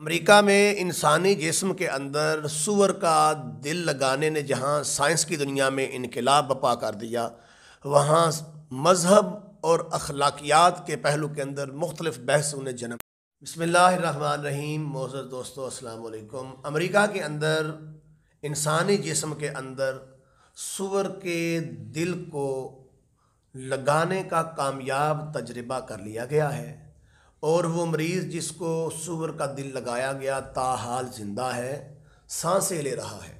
America में इंसानी जिस्म के अंदर सुअर का दिल लगाने ने जहाँ साइंस की दुनिया में इनकलाब बपा कर दिया वहाँ मजहब और अखलाकियात के पहलू के अंदर मुख्तलिफ बहस उन्हें जन्म बसमीम मोज़ दोस्तों असलकम अमेरिका के अंदर इंसानी जिस्म के अंदर सुअर के दिल को लगाने का कामयाब तजर्बा कर लिया गया है और वो मरीज़ जिसको सूअर का दिल लगाया गया ताहाल ज़िंदा है सांसें ले रहा है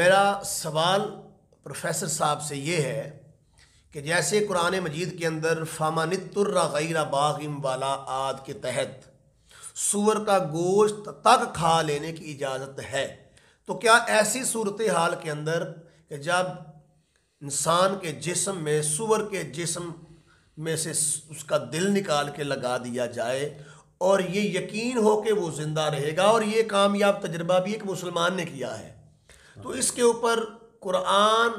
मेरा सवाल प्रोफेसर साहब से ये है कि जैसे कुरान मजीद के अंदर फामानितुर्रा गैरा बागिम वाला आद के तहत सूअर का गोश्त तक खा लेने की इजाज़त है तो क्या ऐसी सूरत हाल के अंदर कि जब इंसान के जिसम में सूअर के जिसम में से उसका दिल निकाल के लगा दिया जाए और ये यकीन हो कि वो ज़िंदा रहेगा और ये कामयाब तजर्बा भी एक मुसलमान ने किया है तो इसके ऊपर कुरान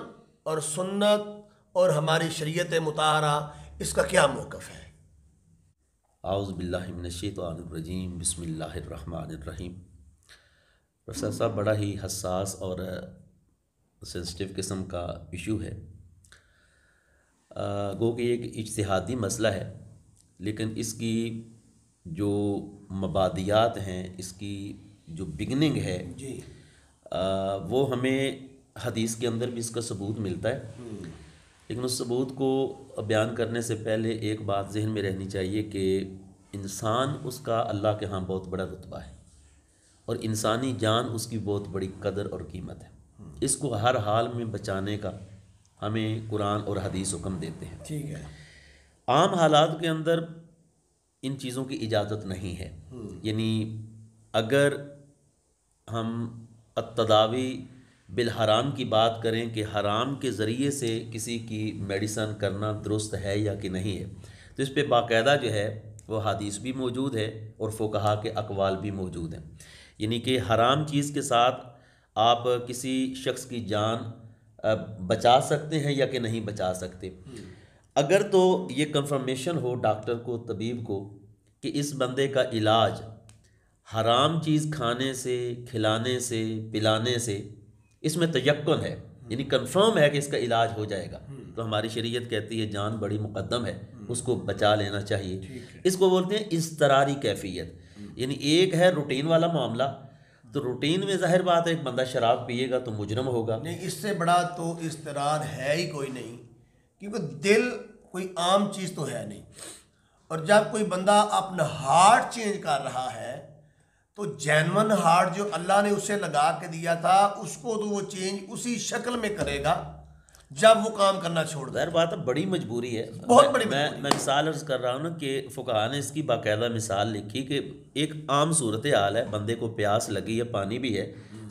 और सुन्नत और हमारी शरीयत मुतारा इसका क्या मौक़ है आउज़बिल्लाशतरजीम बसमीम प्रोफेसर साहब बड़ा ही हसास और सेंसिटिव किस्म का इशू है गो कि एक इजतहादी मसला है लेकिन इसकी जो मबादियात हैं इसकी जो बिगनिंग है जी। आ, वो हमें हदीस के अंदर भी इसका सबूत मिलता है हम्म। लेकिन उस सबूत को बयान करने से पहले एक बात जहन में रहनी चाहिए कि इंसान उसका अल्लाह के यहाँ बहुत बड़ा रुतबा है और इंसानी जान उसकी बहुत बड़ी कदर और कीमत है हम्म। इसको हर हाल में बचाने का हमें कुरान और हदीस हुक्म देते हैं ठीक है आम हालात के अंदर इन चीज़ों की इजाज़त नहीं है हम्म। यानी अगर हम अतदावी बिलहराम की बात करें कि हराम के ज़रिए से किसी की मेडिसन करना दुरुस्त है या कि नहीं है तो इस पर बायदा जो है वह हदीस भी मौजूद है और फ़ोकहा के अकवाल भी मौजूद हैं यानी कि हराम चीज़ के साथ आप किसी शख्स की जान बचा सकते हैं या कि नहीं बचा सकते हम्म। अगर तो ये कंफर्मेशन हो डॉक्टर को तबीब को कि इस बंदे का इलाज हराम चीज़ खाने से खिलाने से पिलाने से इसमें तयक्न है हम्म। यानी कंफर्म है कि इसका इलाज हो जाएगा हम्म। तो हमारी शरीयत कहती है जान बड़ी मुकदम है उसको बचा लेना चाहिए इसको बोलते हैं इस तरारी कैफियत यानी एक है रूटीन वाला मामला तो रूटीन में जाहिर बात है एक बंदा शराब पिएगा तो मुजरम होगा नहीं इससे बड़ा तो इसतरार है ही कोई नहीं क्योंकि दिल कोई आम चीज़ तो है नहीं और जब कोई बंदा अपना हार्ट चेंज कर रहा है तो जैनवन हार्ट जो अल्लाह ने उसे लगा के दिया था उसको तो वो चेंज उसी शक्ल में करेगा जब वो काम करना छोड़ दर बात बड़ी मजबूरी है बहुत बड़ी मैं मैं मिसाल अर्ज कर रहा हूँ ना कि फ़ुकाहा ने इसकी बाकायदा मिसाल लिखी कि एक आम सूरत हाल है बंदे को प्यास लगी है पानी भी है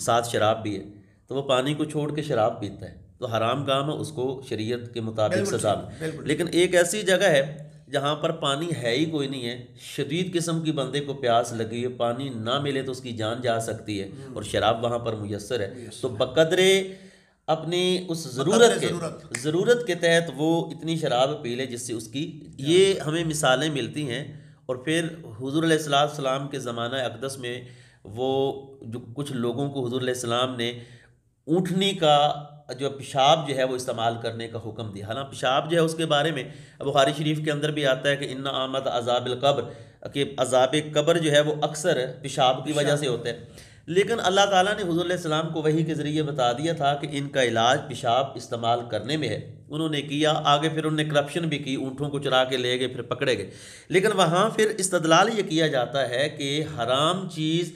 साथ शराब भी है तो वो पानी को छोड़ के शराब पीता है तो हराम काम है उसको शरीयत के मुताबिक सजा लेकिन एक ऐसी जगह है जहाँ पर पानी है ही कोई नहीं है शदीद किस्म की बंदे को प्यास लगी है पानी ना मिले तो उसकी जान जा सकती है हम्म। और शराब वहाँ पर मुयसर है तो बकदरे अपनी उस मतलब ज़रूरत के ज़रूरत के तहत वो इतनी शराब पी ले जिससे उसकी ये हमें मिसालें मिलती हैं और फिर हजूर सलाम के ज़माना अकदस में वो जो कुछ लोगों को हजूर सलाम ने ऊँटनी का जो पेशाब जो है वो इस्तेमाल करने का हुक्म दिया हालांकि पेशाब जो है उसके बारे में बुखारी शरीफ के अंदर भी आता है कि इन्ना आमद अजाबिल कब्र कि अजाब कब्र जो है वो अक्सर पेशाब की वजह से होता है लेकिन अल्लाह ताला ने हुजूर सलाम को वही के ज़रिए बता दिया था कि इनका इलाज पेशाब इस्तेमाल करने में है उन्होंने किया आगे फिर उन्होंने करप्शन भी की ऊँटों को चुरा के ले गए फिर पकड़े गए लेकिन वहाँ फिर इस्तदलाल ये किया जाता है कि हराम चीज़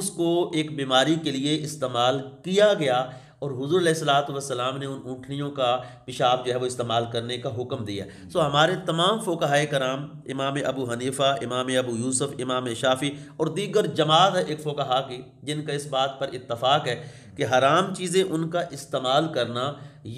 उसको एक बीमारी के लिए इस्तेमाल किया गया और हजूर सलाम ने उन ऊँटनियों का पेशाब जो है वो इस्तेमाल करने का हुक्म दिया सो हमारे तमाम फोकाए कराम इमाम अबू हनीफ़ा इमाम अबू यूसुफ़ इमाम शाफ़ी और दीगर जमात है एक फ़ोकहा की जिनका इस बात पर इतफ़ाक़ है कि हराम चीज़ें उनका इस्तेमाल करना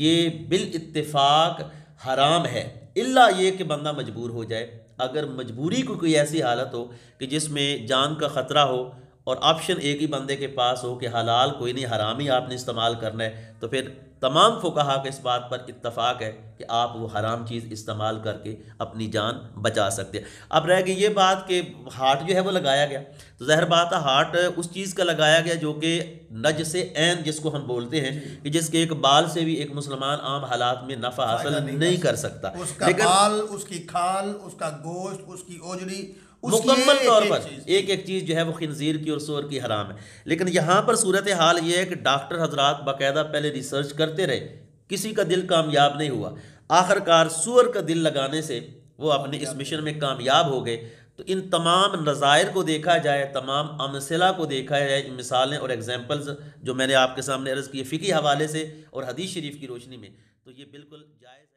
ये बिल इतफ़ाक़ हराम है इल्ला ये कि बंदा मजबूर हो जाए अगर मजबूरी को कोई ऐसी हालत हो कि जिसमें जान का ख़तरा हो और ऑप्शन एक ही बंदे के पास हो कि हलाल कोई नहीं हराम ही आपने इस्तेमाल करना है तो फिर तमाम फुकाहा के इस बात पर इत्तफाक है कि आप वो हराम चीज़ इस्तेमाल करके अपनी जान बचा सकते हैं अब रह गई ये बात कि हार्ट जो है वो लगाया गया तो जहर बात है हार्ट उस चीज़ का लगाया गया जो कि नज से ऐन जिसको हम बोलते हैं कि जिसके एक बाल से भी एक मुसलमान आम हालात में नफ़ा हासिल नहीं, नहीं कर सकता उसका बाल उसकी खाल उसका गोश्त उसकी ओजरी मुकम्मल तौर पर एक एक चीज़ जो है वो खनजीर की और शोर की हराम है लेकिन यहाँ पर सूरत हाल ये है कि डॉक्टर हजरात बाकायदा पहले रिसर्च करते रहे किसी का दिल कामयाब नहीं हुआ आखिरकार सूअर का दिल लगाने से वो अपने इस मिशन में कामयाब हो गए तो इन तमाम नज़ायर को देखा जाए तमाम अमसला को देखा जाए मिसालें और एग्जाम्पल्स जो मैंने आपके सामने अर्ज़ किए फ़िकी हवाले से और हदीस शरीफ की रोशनी में तो ये बिल्कुल जायज़